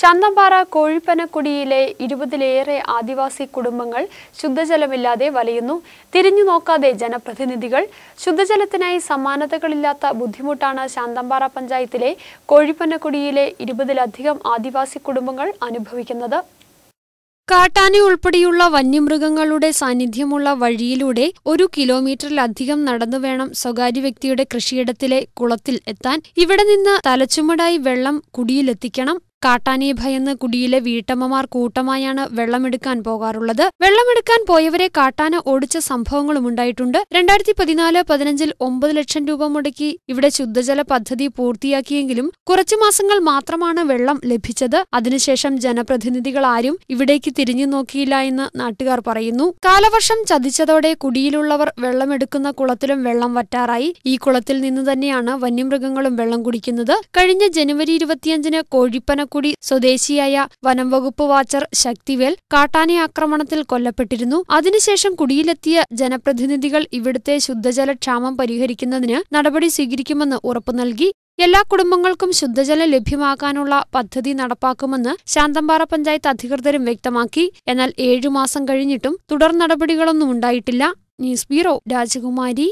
ചന്തംപാറ കോഴിപ്പനക്കുടിയിലെ ഇരുപതിലേറെ ആദിവാസി കുടുംബങ്ങൾ ശുദ്ധജലമില്ലാതെ വലയുന്നു തിരിഞ്ഞു നോക്കാതെ ജനപ്രതിനിധികൾ ശുദ്ധജലത്തിനായി സമാനതകളില്ലാത്ത ബുദ്ധിമുട്ടാണ് ശാന്തമ്പാറ പഞ്ചായത്തിലെ കോഴിപ്പനക്കുടിയിലെ ഇരുപതിലധികം ആദിവാസി കുടുംബങ്ങൾ അനുഭവിക്കുന്നത് കാട്ടാന ഉൾപ്പെടെയുള്ള വന്യമൃഗങ്ങളുടെ സാന്നിധ്യമുള്ള വഴിയിലൂടെ ഒരു കിലോമീറ്ററിലധികം നടന്നു വേണം സ്വകാര്യ വ്യക്തിയുടെ കൃഷിയിടത്തിലെ കുളത്തിൽ എത്താൻ ഇവിടെ നിന്ന് തലച്ചുമടായി വെള്ളം കുടിയിലെത്തിക്കണം കാട്ടാനയെ ഭയന്ന് കുടിയിലെ വീട്ടമ്മമാർ കൂട്ടമായാണ് വെള്ളമെടുക്കാൻ പോകാറുള്ളത് വെള്ളമെടുക്കാൻ പോയവരെ കാട്ടാന ഓടിച്ച സംഭവങ്ങളും ഉണ്ടായിട്ടുണ്ട് രണ്ടായിരത്തി പതിനാല് പതിനഞ്ചിൽ ഒമ്പത് ലക്ഷം രൂപ മുടക്കി ഇവിടെ ശുദ്ധജല പദ്ധതി പൂർത്തിയാക്കിയെങ്കിലും കുറച്ചു മാസങ്ങൾ മാത്രമാണ് വെള്ളം ലഭിച്ചത് അതിനുശേഷം ജനപ്രതിനിധികൾ ആരും ഇവിടേക്ക് തിരിഞ്ഞു നോക്കിയില്ല എന്ന് നാട്ടുകാർ പറയുന്നു കാലവർഷം ചതിച്ചതോടെ കുടിയിലുള്ളവർ വെള്ളമെടുക്കുന്ന കുളത്തിലും വെള്ളം വറ്റാറായി ഈ കുളത്തിൽ നിന്ന് തന്നെയാണ് വന്യമൃഗങ്ങളും വെള്ളം കുടിക്കുന്നത് കഴിഞ്ഞ ജനുവരി ഇരുപത്തിയഞ്ചിന് കോഴിപ്പന ചാലക്കുടി സ്വദേശിയായ വനംവകുപ്പ് വാച്ചർ ശക്തിവേൽ കാട്ടാന ആക്രമണത്തിൽ കൊല്ലപ്പെട്ടിരുന്നു അതിനുശേഷം കുടിയിലെത്തിയ ജനപ്രതിനിധികൾ ഇവിടുത്തെ ശുദ്ധജല ക്ഷാമം പരിഹരിക്കുന്നതിന് നടപടി സ്വീകരിക്കുമെന്ന് ഉറപ്പു നൽകി എല്ലാ കുടുംബങ്ങൾക്കും ശുദ്ധജലം ലഭ്യമാക്കാനുള്ള പദ്ധതി നടപ്പാക്കുമെന്ന് ശാന്തമ്പാറ പഞ്ചായത്ത് അധികൃതരും വ്യക്തമാക്കി എന്നാൽ ഏഴു മാസം കഴിഞ്ഞിട്ടും തുടർ നടപടികളൊന്നും ഉണ്ടായിട്ടില്ല ന്യൂസ് ബ്യൂറോ രാജകുമാരി